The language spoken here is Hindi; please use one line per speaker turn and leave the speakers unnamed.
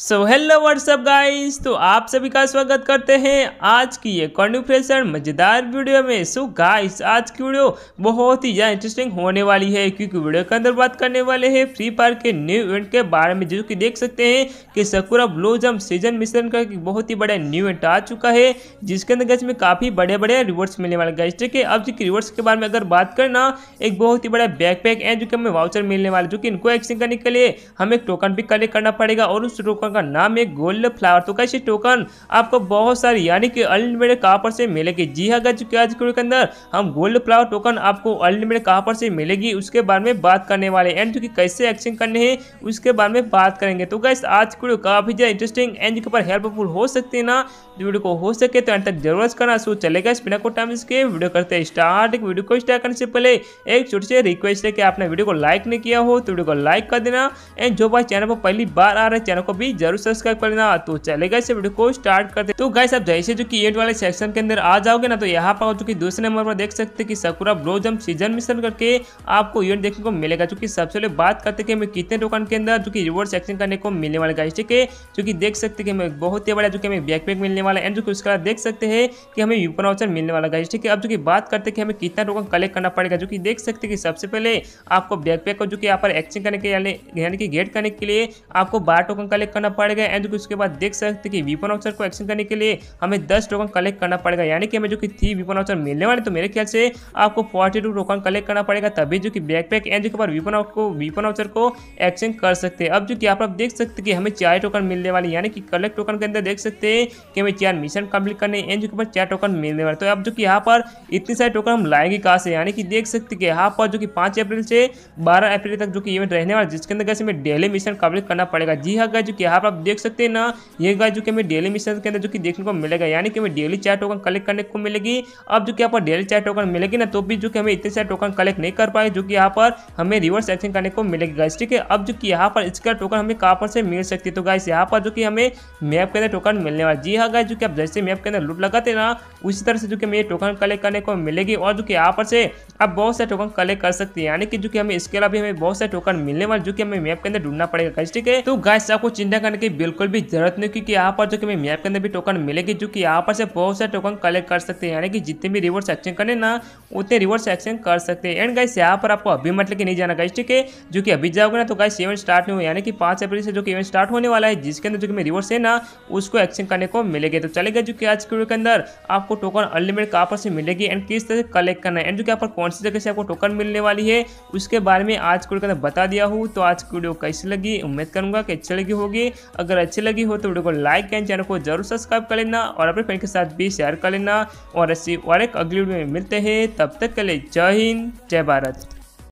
सो हेलो व्हाट्सअप गाइस तो आप सभी का स्वागत करते हैं आज की ये कॉन्फ्रेशन मज़ेदार वीडियो में सो so गाइस आज की वीडियो बहुत ही ज़्यादा इंटरेस्टिंग होने वाली है क्योंकि वीडियो के अंदर बात करने वाले हैं फ्री फायर के न्यू इवेंट के बारे में जो कि देख सकते हैं कि सकुरा ब्लोजम सीजन मिशन का बहुत ही बड़ा न्यू इवेंट आ चुका है जिसके अंदर गैस में काफ़ी बड़े बड़े रिवॉर्ड्स मिलने वाले गाइस ठीक है अब जो रिवॉर्ड्स के बारे में अगर बात करना एक बहुत ही बड़ा बैकपैक है जो कि हमें वाउचर मिलने वाला जो कि इनको एक्सचेंज करने के लिए हमें टोकन भी कलेक्ट करना पड़ेगा और उस टोकन टोकन का नाम है गोल्ड फ्लावर तो कैसे टोकन आपको बहुत सारी यानी कि अनलिमिटेड पर से मिलेगी जी हाँ गज आज के अंदर हम गोल्ड फ्लावर टोकन आपको अनलिमिटेड पर से मिलेगी उसके बारे में बात करने वाले एंड जो कि कैसे एक्शन करने हैं उसके बारे में बात करेंगे तो गैस आज की वीडियो काफ़ी ज़्यादा इंटरेस्टिंग एंड के ऊपर हेल्पफुल हो सकती है ना तो वीडियो को हो सके तो एंड तक जरूर करना शुरू चलेगा इस बिना को टाइम इसके वीडियो करते हैं स्टार्ट वीडियो को स्टार्ट करने से पहले एक छोटी सी रिक्वेस्ट है कि आपने वीडियो को लाइक नहीं किया हो तो वीडियो को लाइक कर देना एंड जो भाई चैनल पर पहली बार आ रहे चैनल को भी जरूर सब्सक्राइब करना तो चलेगा इस वीडियो को स्टार्ट करते तो गाइस आप जैसे जो कि एट वाले सेक्शन के अंदर आ जाओगे ना तो यहाँ पर जो कि दूसरे नंबर पर देख सकते हैं कि सकुरा ब्लोजम सीजन मिशन करके आपको इवेंट देखने को मिलेगा चूंकि सबसे पहले बात करते कि हमें कितने टोकन के अंदर जो कि रिवॉर्ड सेक्शन करने को मिलने वाले गाइस ठीक है जो कि देख सकते हैं कि हमें बहुत ही बड़ा जो कि हमें बैकपैक मिलने वाला एंड जो कि उसके बाद देख सकते हैं कि हमें यूपन ऑप्शन मिलने वाला गाइस ठीक है अब जो कि बात करते कि हमें कितना टोकन कलेक्ट करना पड़ेगा जो कि देख सकते कि सबसे पहले आपको बैकपैक को जो कि यहाँ पर एक्सचेंज करने के यानी कि गेट करने के लिए आपको बारह टोकन कलेक्ट करना करना पड़ेगा एंड उसके बाद देख सकते कि वीपन ऑफिसर को एक्शन करने के लिए हमें दस टोकन कलेक्ट करना पड़ेगा यानी कि हमें जो कि थी वीपन ऑफिसर मिलने वाले तो मेरे ख्याल से आपको फोर्टी टू टोकन कलेक्ट करना पड़ेगा तभी जो कि बैकपैक एंड जो कि वीपन को वीपन ऑफिसर को एक्शन कर सकते हैं अब जो कि आप लोग देख सकते कि हमें चार टोकन मिलने वाले यानी कि कलेक्ट टोकन के अंदर देख सकते हैं कि हमें चार मिशन कंप्लीट करने एंड जो कि चार टोकन मिलने वाले तो अब जो कि यहाँ पर इतने सारे टोकन हम लाएंगे कहाँ से यानी कि देख सकते कि यहाँ पर जो कि पाँच अप्रैल से बारह अप्रैल तक जो कि इवेंट रहने वाला जिसके अंदर कैसे हमें डेली मिशन कंप्लीट करना पड़ेगा जी हाँ जो कि यहाँ यहाँ पर आप देख सकते हैं ना ये गाइस जो कि हमें डेली मिशन के अंदर जो कि देखने को मिलेगा यानी कि हमें डेली चार टोकन कलेक्ट करने को मिलेगी अब जो कि यहाँ पर डेली चार टोकन मिलेगी ना तो भी जो कि हमें इतने सारे टोकन कलेक्ट नहीं कर पाए जो कि यहाँ पर हमें रिवर्स एक्शन करने को मिलेगी गाइस ठीक है अब जो कि यहाँ पर इसका टोकन हमें कहाँ पर से मिल सकती है तो गाइस यहाँ पर जो कि हमें मैप के अंदर टोकन मिलने वाला जी हाँ गाइस जो कि आप जैसे मैप के अंदर लूट लगाते ना उसी तरह से जो कि हमें टोकन कलेक्ट करने को मिलेगी और जो कि यहाँ पर से आप बहुत सारे टोकन कलेक्ट कर सकते हैं यानी कि जो कि हमें इसके अलावा भी हमें बहुत सारे टोकन मिलने वाले जो कि हमें मैप के अंदर ढूंढना पड़ेगा गाइस ठीक है तो गाइस आपको चिंता करने की बिल्कुल भी जरूरत नहीं क्योंकि यहाँ पर जो कि हमें मैप के अंदर भी टोकन मिलेगी जो कि यहाँ पर से बहुत सारे टोकन कलेक्ट कर सकते हैं यानी कि जितने भी रिवर्स एक्शन करने ना उतने रिवर्स एक्शन कर सकते हैं एंड गाइस यहाँ पर आपको अभी मतलब कि नहीं जाना गाइस ठीक है जो कि अभी जाओगे ना तो गाइस इवेंट स्टार्ट नहीं हुआ यानी कि पाँच अप्रैल से जो कि इवेंट स्टार्ट होने वाला है जिसके अंदर जो कि रिवर्स है ना उसको एक्शन करने को मिलेगी तो चलेगा जो कि आज के वीडियो के अंदर आपको टोकन अनलिमिटेड कहाँ पर से मिलेगी एंड किस तरह से कलेक्ट करना है एंड जो कि यहाँ पर कौन सी जगह से आपको टोकन मिलने वाली है उसके बारे में आज के वीडियो के अंदर बता दिया हूँ तो आज की वीडियो कैसी लगी उम्मीद करूँगा कि अच्छी लगी होगी अगर अच्छी लगी हो तो वीडियो को लाइक एंड चैनल को जरूर सब्सक्राइब कर लेना और अपने फ्रेंड के साथ भी शेयर कर लेना और ऐसी और एक अगली वीडियो में मिलते हैं तब तक के लिए जय हिंद जय भारत